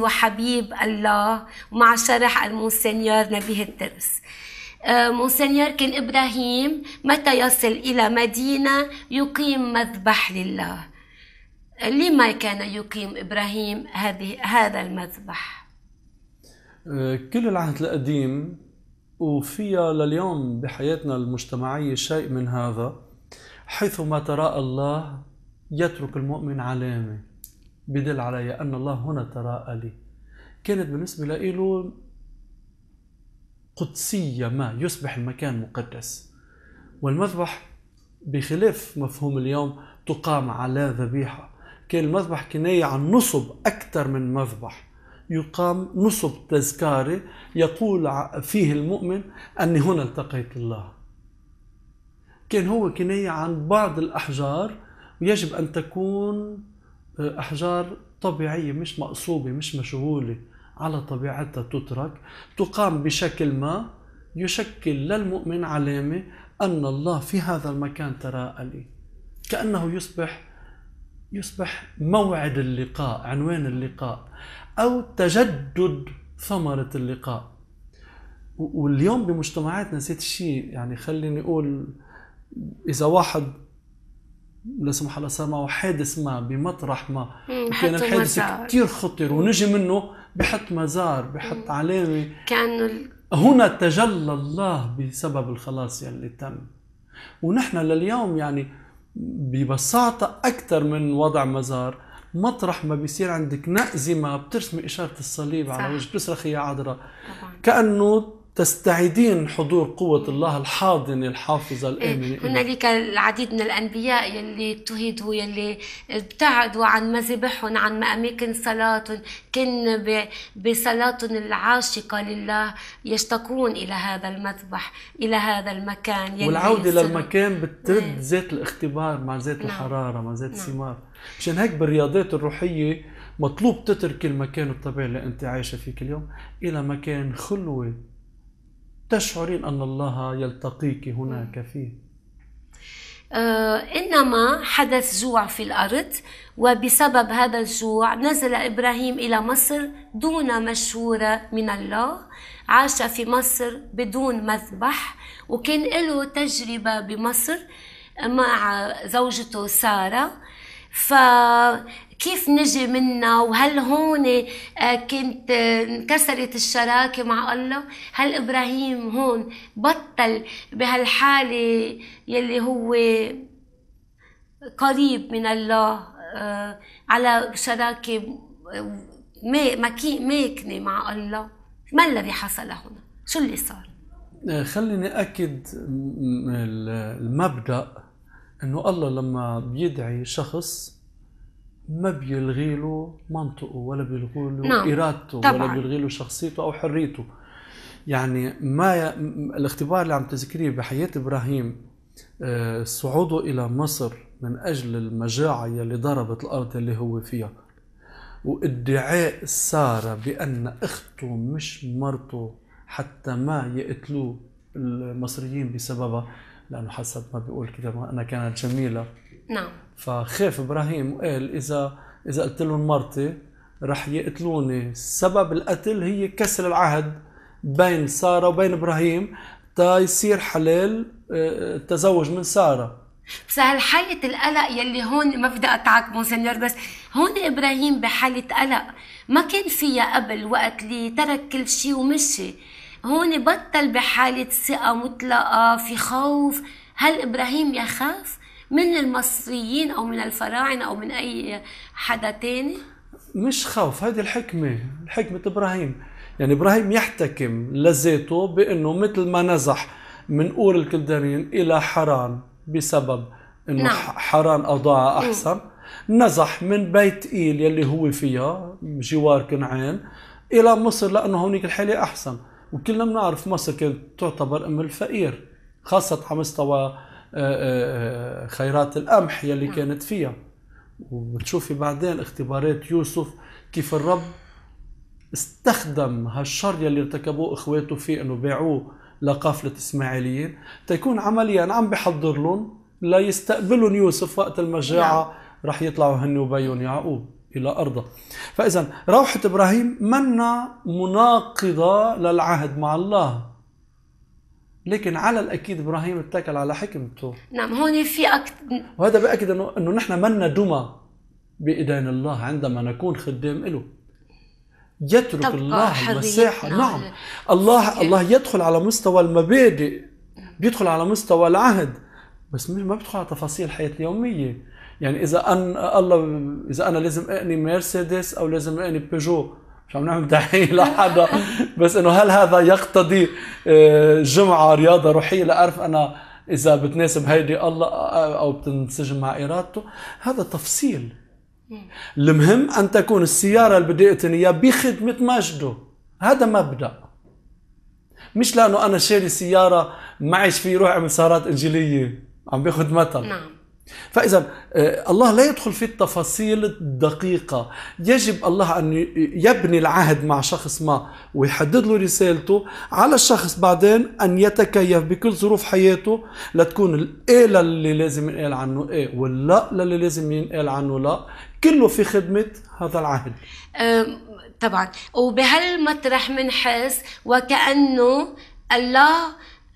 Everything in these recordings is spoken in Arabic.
وحبيب الله مع شرح المونسنيور نبيه الدرس آه، مونسنيور كان إبراهيم متى يصل إلى مدينة يقيم مذبح لله لما كان يقيم إبراهيم هذه هذا المذبح آه، كل العهد القديم وفيها لليوم بحياتنا المجتمعية شيء من هذا حيث ما تراءى الله يترك المؤمن علامه بدل على أن الله هنا تراءى لي كانت بالنسبة له قدسية ما يصبح المكان مقدس والمذبح بخلاف مفهوم اليوم تقام على ذبيحة كان المذبح كناية عن نصب أكثر من مذبح يقام نصب تذكاري يقول فيه المؤمن أني هنا التقيت الله كان هو كناية عن بعض الأحجار ويجب أن تكون احجار طبيعيه مش مقصوبه مش مشغوله على طبيعتها تترك تقام بشكل ما يشكل للمؤمن علامه ان الله في هذا المكان تراءى كانه يصبح يصبح موعد اللقاء عنوان اللقاء او تجدد ثمره اللقاء واليوم بمجتمعاتنا نسيت شيء يعني خليني اقول اذا واحد لا سمح الله صار معه حادث ما بمطرح ما كان الحادث كثير خطر ونجي منه بحط مزار بحط علامه كانه ال... هنا تجلى الله بسبب الخلاص يلي يعني تم ونحن لليوم يعني ببساطه اكثر من وضع مزار مطرح ما بيصير عندك نأزمه بترسمي اشاره الصليب صح. على وجه بتصرخي يا عذراء كانه تستعيدين حضور قوة الله الحاضنة الحافظة الآمنة إيه، هنالك العديد من الأنبياء يلي تهيدوا يلي ابتعدوا عن مذابحهم عن أماكن صلاتهم كن بصلاتهم العاشقة لله يشتكون إلى هذا المذبح إلى هذا المكان يلي والعودة للمكان بترد ذات إيه. الاختبار مع ذات نعم. الحرارة مع ذات نعم. الثمار مشان هيك بالرياضات الروحية مطلوب تترك المكان الطبيعي اللي أنت عايشة فيه كل يوم إلى مكان خلوة تشعرين أن الله يلتقيك هناك فيه آه، إنما حدث جوع في الأرض وبسبب هذا الجوع نزل إبراهيم إلى مصر دون مشورة من الله عاش في مصر بدون مذبح وكان له تجربة بمصر مع زوجته سارة ف كيف نجي منها وهل هون آه، كنت آه، انكسرت الشراكة مع الله هل إبراهيم هون بطل بهالحالة يلي هو قريب من الله آه، على شراكة ماكنة مع الله ما الذي حصل هنا شو اللي صار خليني أكد المبدأ انه الله لما بيدعي شخص ما بيلغي له منطقه ولا بيلغي له نعم. ارادته طبعا. ولا بيلغي له شخصيته او حريته يعني ما ي... الاختبار اللي عم تذكريه بحياه ابراهيم آه، صعوده الى مصر من اجل المجاعه اللي ضربت الارض اللي هو فيها وادعاء ساره بان اخته مش مرته حتى ما يقتلوه المصريين بسببها لانه حسب ما بيقول كده ما انا كانت جميله نعم فخاف ابراهيم وقال اذا اذا قلت لهم مرتي رح يقتلوني سبب القتل هي كسر العهد بين ساره وبين ابراهيم تا يصير حلال التزوج آه، من ساره بس هالحالة القلق يلي هون ما بدي أقطعك مونسنيور بس هون إبراهيم بحالة قلق ما كان فيها قبل وقت اللي ترك كل شيء ومشي هون بطل بحالة ثقة مطلقة في خوف هل إبراهيم يخاف من المصريين أو من الفراعنة أو من أي حدا تاني؟ مش خوف هذه الحكمة حكمة إبراهيم يعني إبراهيم يحتكم لذاته بأنه مثل ما نزح من أور الكلدانيين إلى حران بسبب أنه نعم. حران أوضاعها أحسن م. نزح من بيت إيل يلي هو فيها جوار كنعان إلى مصر لأنه هونيك الحالة أحسن وكلنا بنعرف مصر كانت تعتبر ام الفقير خاصه على مستوى آه، آه، آه، خيرات القمح يلي نعم. كانت فيها وبتشوفي بعدين اختبارات يوسف كيف الرب استخدم هالشر يلي ارتكبوه اخواته فيه انه باعوه لقافله اسماعيليين تكون عمليا عم بحضر لهم ليستقبلهم يوسف وقت المجاعه نعم. رح يطلعوا هن وبيون يعقوب إلى أرضه فإذا روحة إبراهيم منا مناقضة للعهد مع الله لكن على الاكيد ابراهيم اتكل على حكمته نعم هون في أكت... وهذا باكد انه انه نحن منا دمى بايدين الله عندما نكون خدام له يترك الله المساحه نعم, نعم. الله الله يدخل على مستوى المبادئ بيدخل على مستوى العهد بس ما بيدخل على تفاصيل الحياه اليوميه يعني اذا ان الله اذا انا لازم اقني مرسيدس او لازم اقني بيجو مش عم نعمل دعايه لحدا بس انه هل هذا يقتضي آه، جمعه رياضه روحيه لاعرف انا اذا بتناسب هيدي الله آه، او بتنسجم مع ارادته هذا تفصيل المهم ان تكون السياره اللي بدي اقتنيها بخدمه مجده هذا مبدا مش لانه انا شاري سياره معيش في روح اعمل سهرات انجيليه عم باخذ مثل نعم فإذا آه، الله لا يدخل في التفاصيل الدقيقة يجب الله أن يبني العهد مع شخص ما ويحدد له رسالته على الشخص بعدين أن يتكيف بكل ظروف حياته لتكون الإيه اللي لازم ينقال عنه إيه واللا اللي لازم ينقال عنه لا كله في خدمة هذا العهد طبعا وبهالمطرح منحس وكأنه الله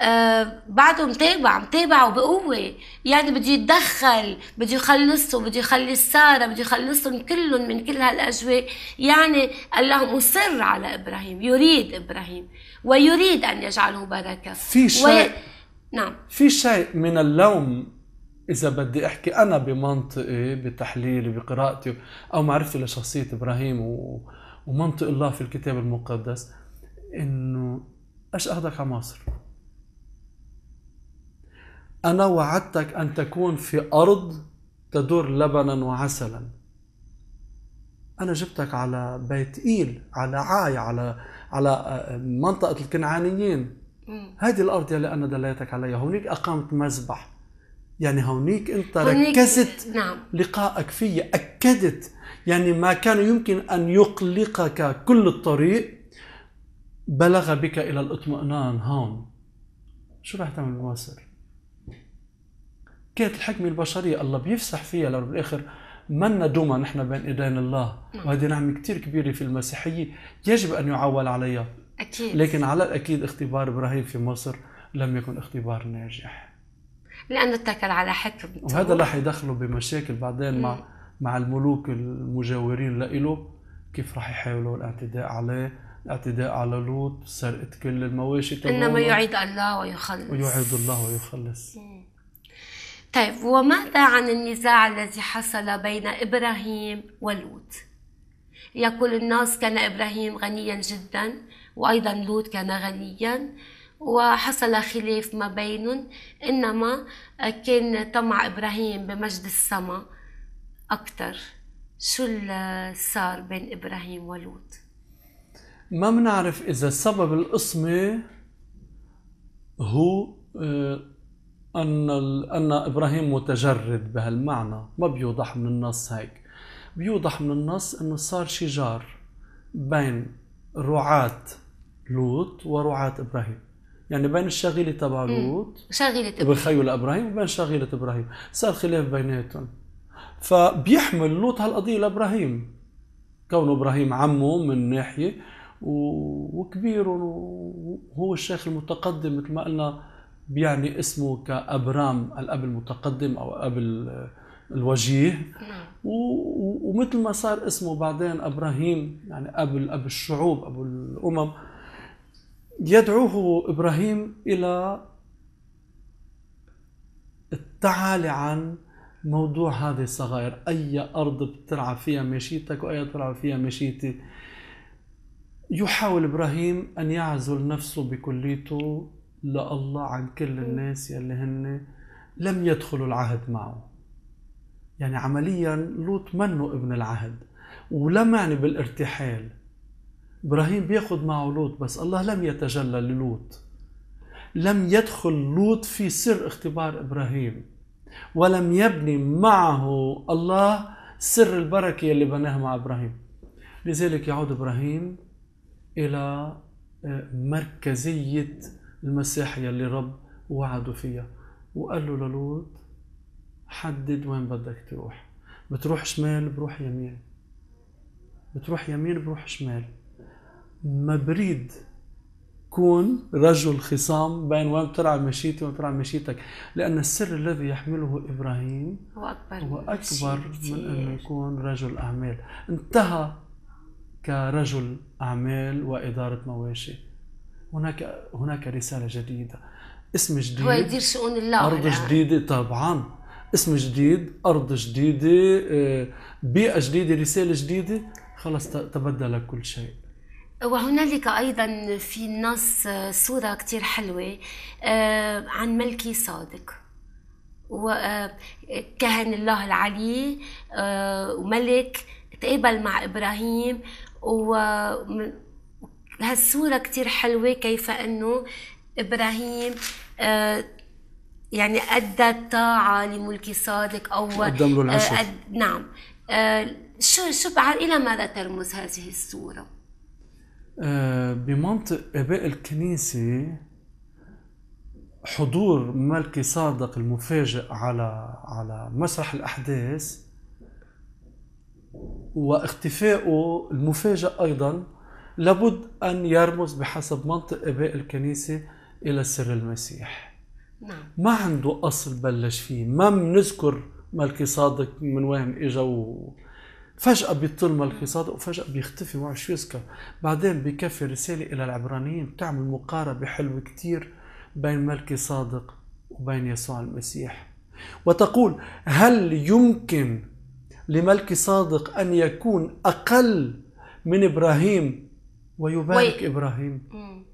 آه، بعده متابع متابع وبقوة يعني بده يتدخل بده يخلصه بده يخلص سارة بده يخلصهم كلهم من كل هالأجواء يعني قال لهم أصر على إبراهيم يريد إبراهيم ويريد أن يجعله بركة في شيء نعم في شيء من اللوم إذا بدي أحكي أنا بمنطقي بتحليلي بقراءتي أو معرفتي لشخصية إبراهيم و... ومنطق الله في الكتاب المقدس إنه أشقدك على مصر أنا وعدتك أن تكون في أرض تدور لبنا وعسلا أنا جبتك على بيت إيل على عاي على على آه، منطقة الكنعانيين هذه الأرض يلي أنا دليتك عليها هونيك أقامت مذبح يعني هونيك أنت هونيك ركزت نعم. لقائك في أكدت يعني ما كان يمكن أن يقلقك كل الطريق بلغ بك إلى الاطمئنان هون شو رح تعمل مواسر كانت الحكمه البشريه الله بيفسح فيها لرب بالاخر منا دوما نحن بين ايدين الله نعم. وهذه نعمه كثير كبيره في المسيحيه يجب ان يعول عليها اكيد لكن على الاكيد اختبار ابراهيم في مصر لم يكن اختبار ناجح لانه اتكل على حكم وهذا راح يدخله بمشاكل بعدين مم. مع مع الملوك المجاورين له كيف راح يحاولوا الاعتداء عليه الاعتداء على لوط سرقة كل المواشي انما يعيد الله ويخلص ويعيد الله ويخلص مم. طيب وماذا عن النزاع الذي حصل بين إبراهيم ولوط يقول الناس كان إبراهيم غنيا جدا وأيضا لوط كان غنيا وحصل خلاف ما بينهم إنما كان طمع إبراهيم بمجد السماء أكثر شو اللي صار بين إبراهيم ولوط ما بنعرف إذا سبب القسمة هو آه، أن أن إبراهيم متجرد بهالمعنى ما بيوضح من النص هيك بيوضح من النص أنه صار شجار بين رعاة لوط ورعاة إبراهيم يعني بين الشغيلة تبع لوط شغيلة إبراهيم بخيول لإبراهيم وبين شغيلة إبراهيم صار خلاف بيناتهم فبيحمل لوط هالقضية لإبراهيم كونه إبراهيم عمه من ناحية وكبير وهو الشيخ المتقدم مثل ما قلنا بيعني اسمه كابرام الاب المتقدم او اب الوجيه نعم. ومثل ما صار اسمه بعدين ابراهيم يعني اب اب الشعوب ابو الامم يدعوه ابراهيم الى التعالي عن موضوع هذه الصغائر اي ارض بترعى فيها مشيتك واي ترعى فيها مشيتي يحاول ابراهيم ان يعزل نفسه بكليته لله عن كل الناس يلي هن لم يدخلوا العهد معه يعني عمليا لوط منه ابن العهد ولا معني بالارتحال ابراهيم بياخذ معه لوط بس الله لم يتجلى للوط لم يدخل لوط في سر اختبار ابراهيم ولم يبني معه الله سر البركه اللي بناها مع ابراهيم لذلك يعود ابراهيم الى آه، مركزيه المساحة يلي رب وعده فيها وقال له للوط حدد وين بدك تروح بتروح شمال بروح يمين بتروح يمين بروح شمال ما بريد كون رجل خصام بين وين بترعى مشيتي وين بترعى مشيتك لأن السر الذي يحمله إبراهيم هو أكبر, هو أكبر من أنه يكون رجل أعمال انتهى كرجل أعمال وإدارة مواشي هناك هناك رساله جديده اسم جديد هو يدير شؤون الله ارض يعني. جديده طبعا اسم جديد ارض جديده آه، بيئه جديده رساله جديده خلص تبدل كل شيء وهنالك ايضا في النص صوره آه، كثير حلوه آه، عن ملكي صادق وكهن الله العلي وملك تقابل مع ابراهيم هالصورة كتير حلوة كيف أنه إبراهيم آه، يعني أدى الطاعة لملك صادق أو آه، قدم له العشر نعم آه، شو شو إلى ماذا ترمز هذه الصورة؟ بمنطق آباء الكنيسة حضور ملكي صادق المفاجئ على على مسرح الأحداث واختفائه المفاجئ أيضا لابد أن يرمز بحسب منطق آباء الكنيسة إلى سر المسيح نعم. ما عنده أصل بلش فيه ما بنذكر ملكي صادق من وين إجا و... فجأة بيطل ملكي صادق وفجأة بيختفي معه شو يذكر بعدين بكفي رسالة إلى العبرانيين بتعمل مقاربة حلوة كتير بين ملكي صادق وبين يسوع المسيح وتقول هل يمكن لملكي صادق أن يكون أقل من إبراهيم ويبارك وي... إبراهيم مم.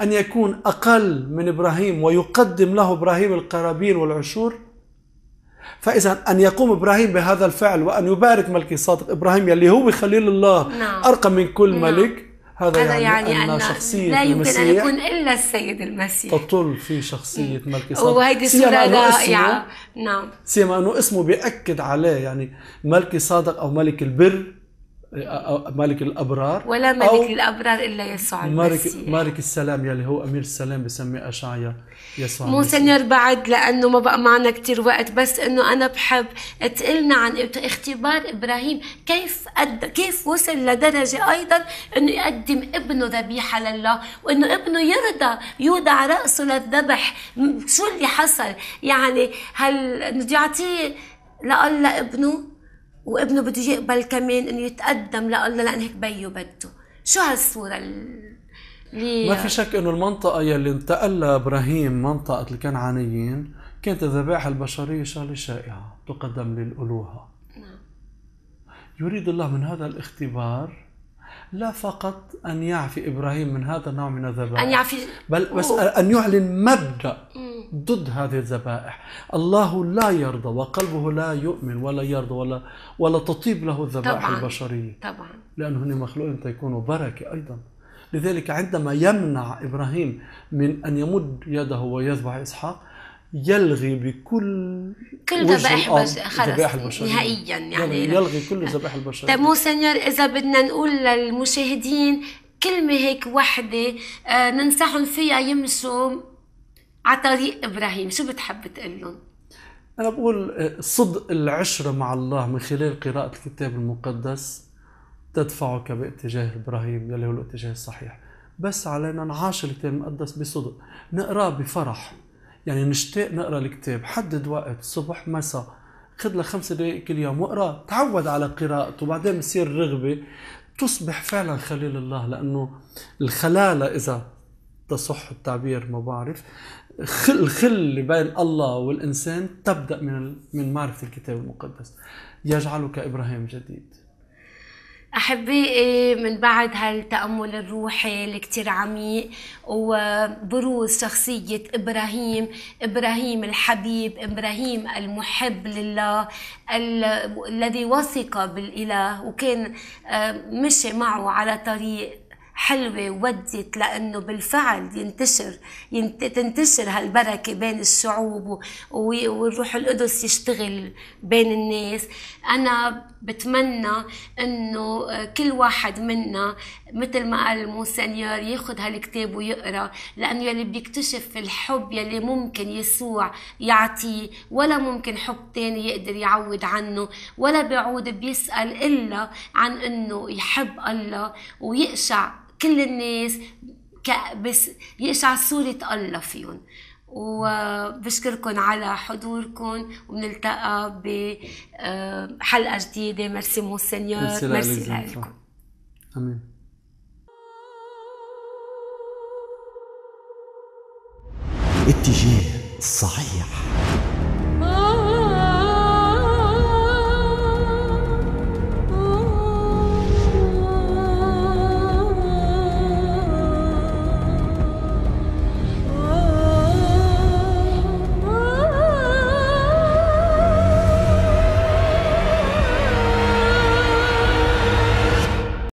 أن يكون أقل من إبراهيم ويقدم له إبراهيم القرابين والعشور فإذا أن يقوم إبراهيم بهذا الفعل وأن يبارك ملكي صادق إبراهيم يلي هو خليل الله نعم. أرقى من كل نعم. ملك هذا, هذا يعني, يعني أن, أن شخصية لا يمكن أن يكون إلا السيد المسيح تطل في شخصية ملكي صادق وهيدي اسمه رائعة نعم سيما أنه اسمه بيأكد عليه يعني ملكي صادق أو ملك البر ملك الابرار ولا ملك الابرار الا يسوع المسيح ملك ملك السلام يلي هو امير السلام بسميه اشعيا يسوع مو سنير بعد لانه ما بقى معنا كثير وقت بس انه انا بحب تقلنا عن اختبار ابراهيم كيف قد كيف وصل لدرجه ايضا انه يقدم ابنه ذبيحه لله وانه ابنه يرضى يوضع راسه للذبح شو اللي حصل يعني هل بده يعطيه لقال ابنه وابنه بده يقبل كمان انه يتقدم لله لانه هيك بيه بده شو هالصوره اللي ما في شك انه المنطقه يلي انتقل لها ابراهيم منطقه الكنعانيين كانت الذبائح البشريه شغله شائعه تقدم للالوهه نعم. يريد الله من هذا الاختبار لا فقط أن يعفي إبراهيم من هذا النوع من الذبائح أن يعفي بل بس أن يعلن مبدأ ضد هذه الذبائح الله لا يرضى وقلبه لا يؤمن ولا يرضى ولا ولا تطيب له الذبائح طبعا. البشرية طبعا لأنه هن مخلوقين تكونوا بركة أيضا لذلك عندما يمنع إبراهيم من أن يمد يده ويذبح إسحاق يلغي بكل كل ذبائح بشر نهائيا يعني يلغي كل ذبائح البشر طيب سنيور اذا بدنا نقول للمشاهدين كلمة هيك وحدة آه، ننصحهم فيها يمشوا على طريق ابراهيم، شو بتحب تقول لهم؟ أنا بقول آه، صدق العشرة مع الله من خلال قراءة الكتاب المقدس تدفعك باتجاه ابراهيم يلي هو الاتجاه الصحيح، بس علينا نعاشر الكتاب المقدس بصدق، نقراه بفرح، يعني نشتاق نقرا الكتاب حدد وقت صبح مساء خذ لها خمس دقائق كل يوم واقرا تعود على قراءته وبعدين بصير رغبه تصبح فعلا خليل الله لانه الخلاله اذا تصح التعبير ما بعرف خل الخل بين الله والانسان تبدا من من معرفه الكتاب المقدس يجعلك ابراهيم جديد أحبائي إيه، من بعد هالتأمل الروحي اللي عميق وبروز شخصية إبراهيم إبراهيم الحبيب إبراهيم المحب لله الذي وثق بالإله وكان آه، مشي معه على طريق حلوة وودت لأنه بالفعل ينتشر ينت... تنتشر هالبركة بين الشعوب و... والروح القدس يشتغل بين الناس أنا بتمنى أنه كل واحد منا مثل ما قال المونسنيور ياخذ هالكتاب ويقرا لأنه يلي بيكتشف الحب يلي ممكن يسوع يعطيه ولا ممكن حب تاني يقدر يعوض عنه ولا بيعود بيسأل إلا عن أنه يحب الله ويقشع كل الناس بس يقشع صورة الله فيهم وبشكركم على حضوركم وبنلتقى بحلقة آه، جديدة ميرسي مونسينيور ميرسي لكم امين اتجاه صحيح